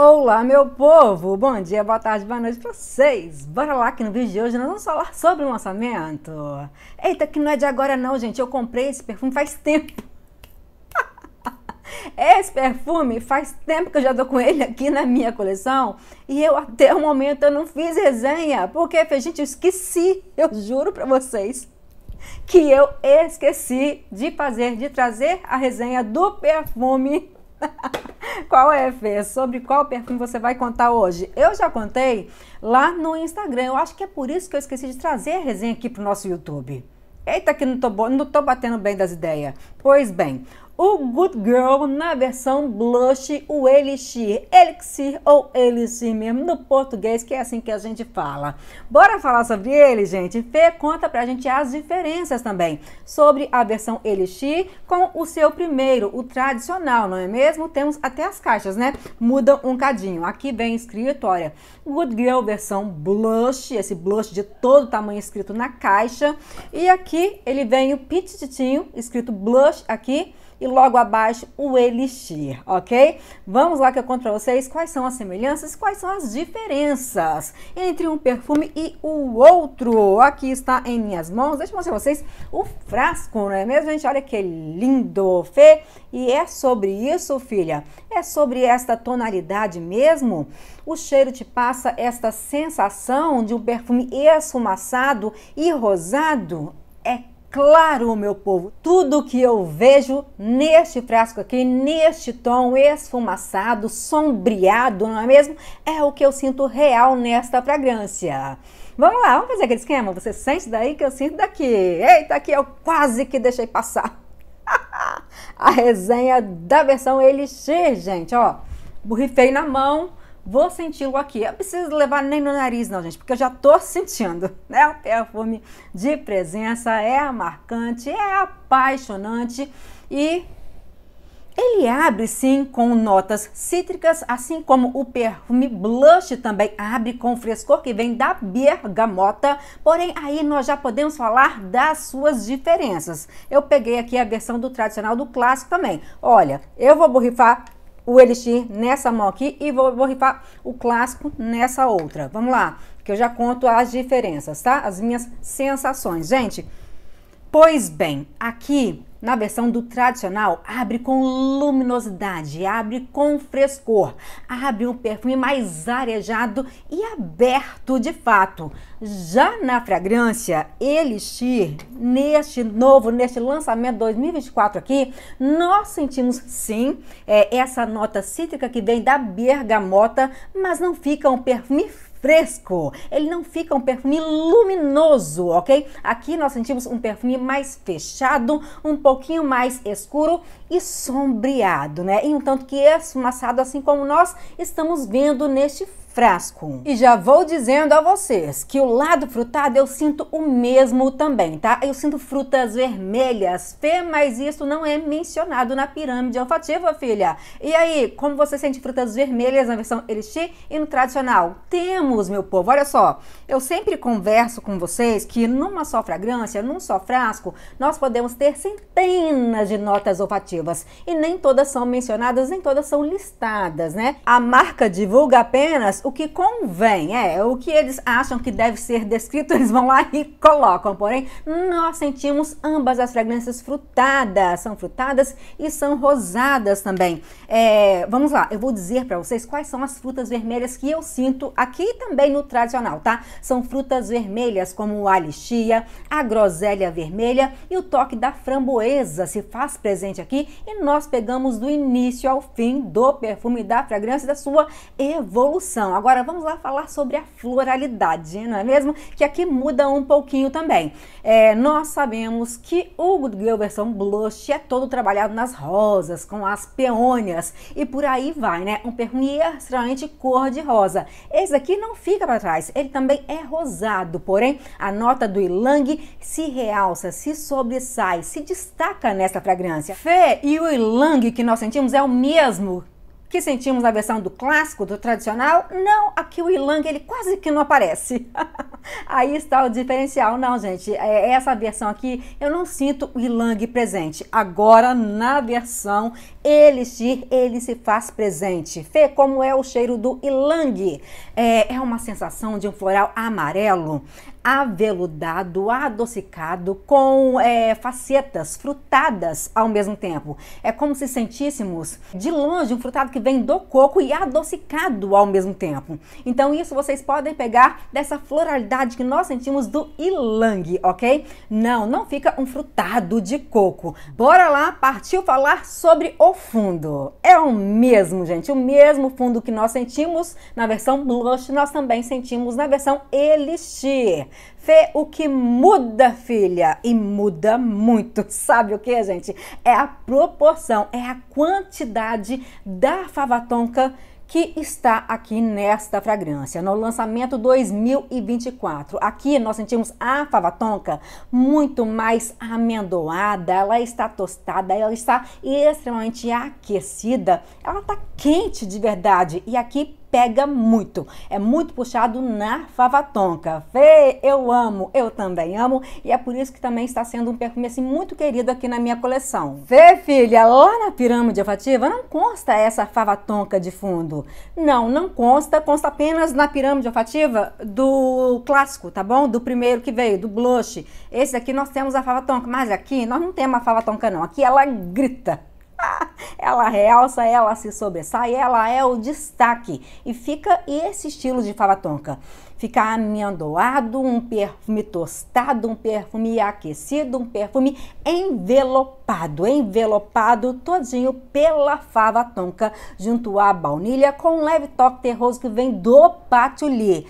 Olá, meu povo! Bom dia, boa tarde, boa noite pra vocês! Bora lá que no vídeo de hoje nós vamos falar sobre o lançamento. Eita, que não é de agora não, gente. Eu comprei esse perfume faz tempo. Esse perfume faz tempo que eu já tô com ele aqui na minha coleção e eu até o momento eu não fiz resenha, porque, gente, eu esqueci, eu juro pra vocês que eu esqueci de fazer, de trazer a resenha do perfume Qual é, Fê? Sobre qual perfume você vai contar hoje? Eu já contei lá no Instagram. Eu acho que é por isso que eu esqueci de trazer a resenha aqui para o nosso YouTube. Eita, que não tô, não tô batendo bem das ideias. Pois bem, o Good Girl na versão blush, o Elixir, Elixir ou Elixir mesmo no português, que é assim que a gente fala. Bora falar sobre ele, gente? Fê conta pra gente as diferenças também sobre a versão Elixir com o seu primeiro, o tradicional, não é mesmo? Temos até as caixas, né? Mudam um cadinho. Aqui vem escrito, olha, Good Girl versão blush, esse blush de todo tamanho escrito na caixa. E aqui ele vem o pititinho, escrito blush aqui e logo abaixo o Elixir, ok? Vamos lá que eu conto pra vocês quais são as semelhanças, quais são as diferenças entre um perfume e o outro. Aqui está em minhas mãos, deixa eu mostrar pra vocês o frasco, não é mesmo, gente? Olha que lindo, Fê! E é sobre isso, filha, é sobre esta tonalidade mesmo? O cheiro te passa esta sensação de um perfume esfumaçado e rosado? É Claro, meu povo, tudo que eu vejo neste frasco aqui, neste tom esfumaçado, sombreado, não é mesmo? É o que eu sinto real nesta fragrância. Vamos lá, vamos fazer aquele esquema? Você sente daí que eu sinto daqui. Eita, aqui eu quase que deixei passar. A resenha da versão Elixir, gente, ó. Borrifei na mão, Vou senti-lo aqui. Eu preciso levar nem no nariz, não, gente, porque eu já tô sentindo, né? O perfume de presença é marcante, é apaixonante e ele abre sim com notas cítricas, assim como o perfume blush também abre com frescor que vem da bergamota. Porém, aí nós já podemos falar das suas diferenças. Eu peguei aqui a versão do tradicional do clássico também. Olha, eu vou borrifar o Elixir nessa mão aqui e vou, vou rifar o clássico nessa outra. Vamos lá, que eu já conto as diferenças, tá? As minhas sensações. Gente, pois bem, aqui na versão do tradicional, abre com luminosidade, abre com frescor, abre um perfume mais arejado e aberto de fato. Já na fragrância Elixir, neste novo, neste lançamento 2024 aqui, nós sentimos sim é, essa nota cítrica que vem da bergamota, mas não fica um perfume fresco, ele não fica um perfume luminoso, ok? Aqui nós sentimos um perfume mais fechado, um pouquinho mais escuro e sombreado, né? E um tanto que esfumaçado, assim como nós estamos vendo neste frasco. E já vou dizendo a vocês que o lado frutado eu sinto o mesmo também, tá? Eu sinto frutas vermelhas, Fê, mas isso não é mencionado na pirâmide olfativa, filha. E aí, como você sente frutas vermelhas na versão elixir e no tradicional? Temos, meu povo, olha só. Eu sempre converso com vocês que numa só fragrância, num só frasco, nós podemos ter centenas de notas olfativas e nem todas são mencionadas, nem todas são listadas, né? A marca divulga apenas o que convém, é, é, o que eles acham que deve ser descrito, eles vão lá e colocam. Porém, nós sentimos ambas as fragrâncias frutadas, são frutadas e são rosadas também. É, vamos lá, eu vou dizer para vocês quais são as frutas vermelhas que eu sinto aqui também no tradicional, tá? São frutas vermelhas como a alixia, a groselha vermelha e o toque da framboesa se faz presente aqui e nós pegamos do início ao fim do perfume da fragrância da sua evolução não. Agora vamos lá falar sobre a floralidade, não é mesmo? Que aqui muda um pouquinho também. É, nós sabemos que o Gilberson Blush é todo trabalhado nas rosas, com as peônias e por aí vai, né? Um perfume extremamente cor de rosa. Esse aqui não fica para trás, ele também é rosado, porém a nota do Ilang se realça, se sobressai, se destaca nessa fragrância. Fê e o Ilang que nós sentimos é o mesmo que sentimos na versão do clássico, do tradicional, não, aqui o ilang ele quase que não aparece. Aí está o diferencial, não, gente. É, é, essa versão aqui, eu não sinto o ilang presente. Agora, na versão Elixir, ele se faz presente. Fê, como é o cheiro do ilang? É, é uma sensação de um floral amarelo, aveludado, adocicado, com é, facetas frutadas ao mesmo tempo. É como se sentíssemos de longe um frutado que vem do coco e adocicado ao mesmo tempo. Então isso vocês podem pegar dessa floralidade que nós sentimos do ilang, ok? Não, não fica um frutado de coco. Bora lá, partiu falar sobre o fundo. É o mesmo, gente, o mesmo fundo que nós sentimos na versão blush, nós também sentimos na versão elixir. Fê. o que muda, filha, e muda muito, sabe o que, gente? É a proporção, é a quantidade da favatonca que está aqui nesta fragrância, no lançamento 2024. Aqui nós sentimos a favatonca muito mais amendoada, ela está tostada, ela está extremamente aquecida, ela está quente de verdade. E aqui pega muito. É muito puxado na fava tonca, Fê, eu amo, eu também amo. E é por isso que também está sendo um perfume assim muito querido aqui na minha coleção. Fê, filha, lá na pirâmide olfativa não consta essa fava tonca de fundo. Não, não consta. Consta apenas na pirâmide olfativa do clássico, tá bom? Do primeiro que veio, do blush. Esse aqui nós temos a fava tonca, mas aqui nós não temos a fava tonca, não. Aqui ela grita. ela realça, ela se sobressai, ela é o destaque. E fica esse estilo de favatonca. Fica amendoado, um perfume tostado, um perfume aquecido, um perfume envelopado, envelopado todinho pela fava tonca, junto à baunilha, com um leve toque terroso que vem do patchouli.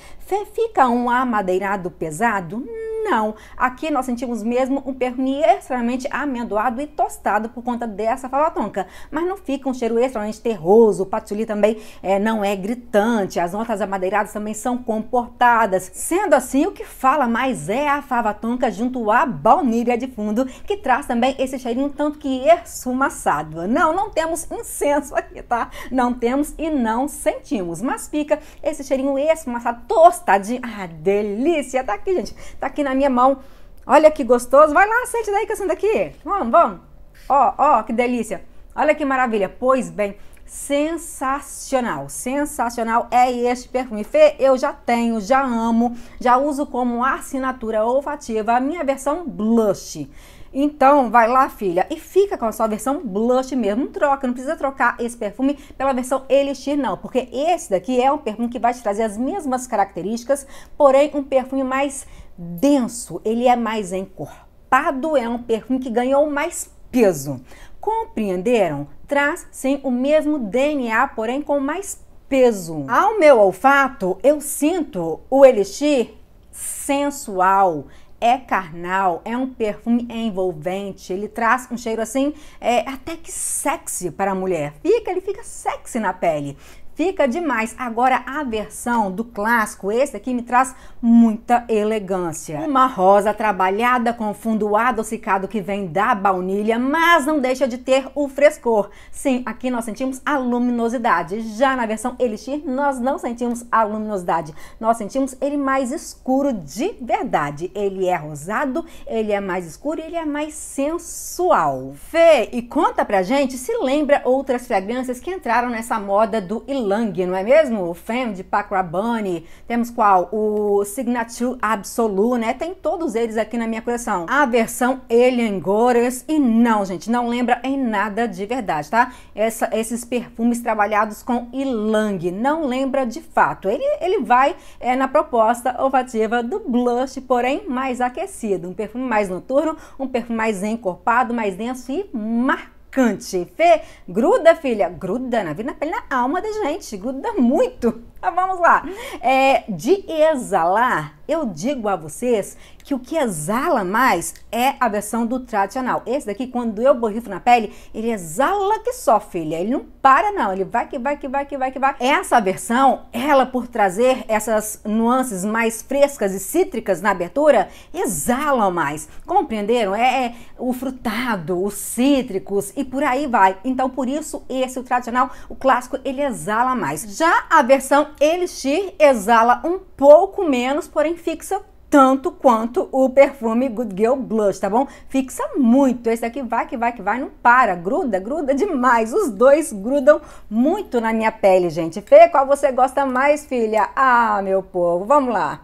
Fica um amadeirado pesado? não. Aqui nós sentimos mesmo um pernil extremamente amendoado e tostado por conta dessa falatônica, mas não fica um cheiro extremamente terroso, o patchouli também é, não é gritante, as notas amadeiradas também são comportadas. Sendo assim, o que fala mais é a fava tonka junto à baunilha de fundo, que traz também esse cheirinho tanto que esfumaçado. Não, não temos incenso aqui, tá? Não temos e não sentimos, mas fica esse cheirinho esfumaçado, tostadinho. Ah, delícia! Tá aqui, gente. Tá aqui na minha mão. Olha que gostoso. Vai lá, sente daí, que eu sinto daqui. Vamos, vamos. Ó, ó, que delícia. Olha que maravilha. Pois bem, sensacional, sensacional é este perfume. Fê, eu já tenho, já amo, já uso como assinatura olfativa a minha versão blush. Então, vai lá, filha, e fica com a sua versão blush mesmo. Não troca, não precisa trocar esse perfume pela versão Elixir, não. Porque esse daqui é um perfume que vai te trazer as mesmas características, porém um perfume mais denso, ele é mais encorpado, é um perfume que ganhou mais peso. Compreenderam? Traz sim o mesmo DNA, porém com mais peso. Ao meu olfato, eu sinto o Elixir sensual, é carnal, é um perfume envolvente, ele traz um cheiro assim, é, até que sexy para a mulher. Fica, ele fica sexy na pele fica demais. Agora, a versão do clássico, esse aqui me traz muita elegância. Uma rosa trabalhada com fundo adocicado que vem da baunilha, mas não deixa de ter o frescor. Sim, aqui nós sentimos a luminosidade. Já na versão Elixir, nós não sentimos a luminosidade. Nós sentimos ele mais escuro de verdade. Ele é rosado, ele é mais escuro e ele é mais sensual. Fê, e conta pra gente se lembra outras fragrâncias que entraram nessa moda do Elixir Lang, não é mesmo? O Femme de Paco Rabanne, temos qual? O Signature Absolute, né? Tem todos eles aqui na minha coleção. A versão Alien Gores e não, gente, não lembra em nada de verdade, tá? Essa, esses perfumes trabalhados com Ylang, não lembra de fato. Ele, ele vai é, na proposta olfativa do blush, porém mais aquecido, um perfume mais noturno, um perfume mais encorpado, mais denso e marcado Cante, Fê, gruda, filha, gruda na vida, na pele, na alma da gente, gruda muito. Então, vamos lá. É, de exalar, eu digo a vocês que o que exala mais é a versão do tradicional. Esse daqui, quando eu borrifo na pele, ele exala que só, filha. Ele não para, não. Ele vai que vai, que vai, que vai, que vai. Essa versão, ela por trazer essas nuances mais frescas e cítricas na abertura, exala mais. Compreenderam? É, é o frutado, os cítricos e por aí vai. Então, por isso, esse, o tradicional, o clássico, ele exala mais. Já a versão Elixir exala um pouco menos, porém fixa tanto quanto o perfume Good Girl Blush, tá bom? Fixa muito. Esse aqui vai que vai que vai, não para, gruda, gruda demais. Os dois grudam muito na minha pele, gente. Fê, qual você gosta mais, filha? Ah, meu povo, vamos lá.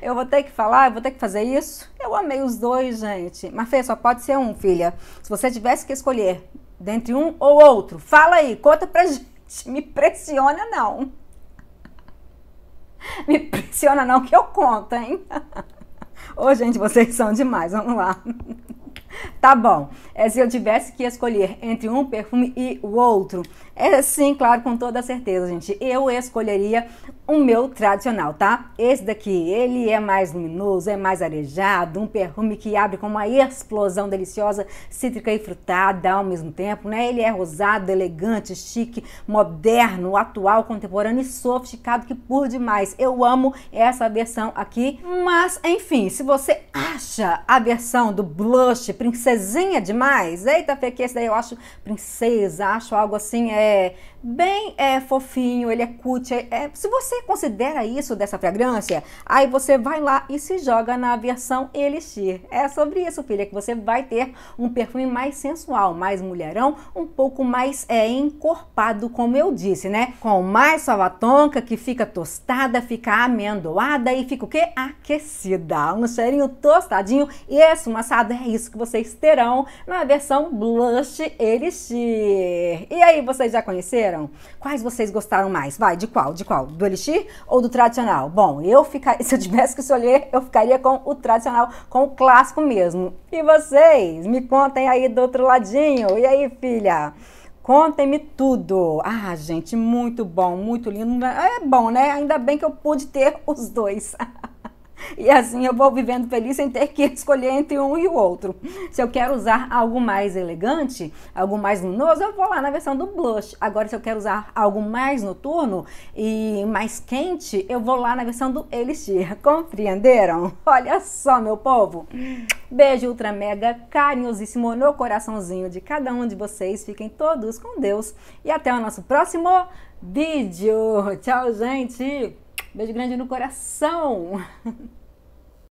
Eu vou ter que falar, eu vou ter que fazer isso. Eu amei os dois, gente. Mas Fê, só pode ser um, filha. Se você tivesse que escolher dentre um ou outro, fala aí, conta pra gente. Me pressiona não. Me pressiona não que eu conto, hein? Ô, gente, vocês são demais, vamos lá. Tá bom. É, se eu tivesse que escolher entre um perfume e o outro, é sim, claro, com toda certeza, gente. Eu escolheria o meu tradicional, tá? Esse daqui, ele é mais luminoso, é mais arejado, um perfume que abre com uma explosão deliciosa, cítrica e frutada ao mesmo tempo, né? Ele é rosado, elegante, chique, moderno, atual, contemporâneo e sofisticado que por demais. Eu amo essa versão aqui, mas enfim, se você acha a versão do blush princesinha demais? Eita, Fê, que esse daí eu acho princesa, acho algo assim, é, bem é, fofinho, ele é cute. É, se você considera isso dessa fragrância, aí você vai lá e se joga na versão Elixir. É sobre isso, filha, que você vai ter um perfume mais sensual, mais mulherão, um pouco mais é, encorpado, como eu disse, né? Com mais salvatonca, que fica tostada, fica amendoada e fica o quê? Aquecida. Um cheirinho tostadinho e esfumaçado. É isso que vocês terão na versão Blush Elixir. E aí, vocês já conheceram? escolheram. Quais vocês gostaram mais? Vai, de qual? De qual? Do Elixir ou do tradicional? Bom, eu ficaria, se eu tivesse que escolher, eu ficaria com o tradicional, com o clássico mesmo. E vocês? Me contem aí do outro ladinho. E aí, filha? Contem-me tudo. Ah, gente, muito bom, muito lindo. É bom, né? Ainda bem que eu pude ter os dois. E assim eu vou vivendo feliz sem ter que escolher entre um e o outro. Se eu quero usar algo mais elegante, algo mais luminoso, eu vou lá na versão do blush. Agora, se eu quero usar algo mais noturno e mais quente, eu vou lá na versão do Elixir. Compreenderam? Olha só, meu povo. Beijo ultra mega carinhosíssimo no coraçãozinho de cada um de vocês. Fiquem todos com Deus e até o nosso próximo vídeo. Tchau, gente! Beijo grande no coração!